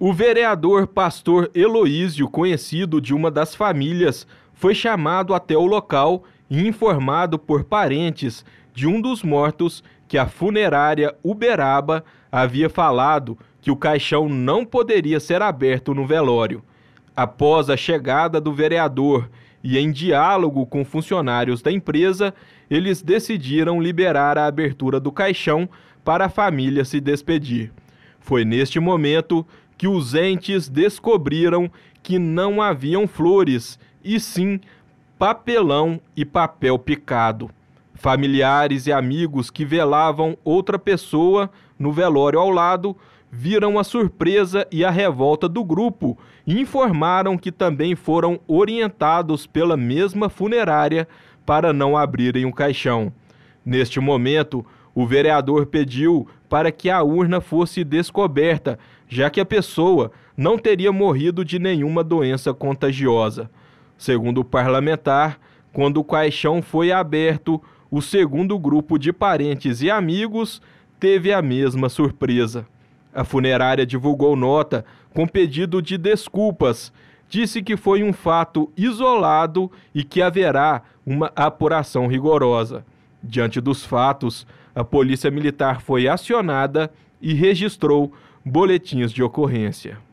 O vereador pastor Eloísio, conhecido de uma das famílias, foi chamado até o local e informado por parentes de um dos mortos que a funerária Uberaba havia falado que o caixão não poderia ser aberto no velório. Após a chegada do vereador e em diálogo com funcionários da empresa, eles decidiram liberar a abertura do caixão para a família se despedir. Foi neste momento que os entes descobriram que não haviam flores, e sim papelão e papel picado. Familiares e amigos que velavam outra pessoa no velório ao lado viram a surpresa e a revolta do grupo e informaram que também foram orientados pela mesma funerária para não abrirem o um caixão. Neste momento, o vereador pediu para que a urna fosse descoberta, já que a pessoa não teria morrido de nenhuma doença contagiosa. Segundo o parlamentar, quando o caixão foi aberto, o segundo grupo de parentes e amigos teve a mesma surpresa. A funerária divulgou nota com pedido de desculpas. Disse que foi um fato isolado e que haverá uma apuração rigorosa. Diante dos fatos, a Polícia Militar foi acionada e registrou boletins de ocorrência.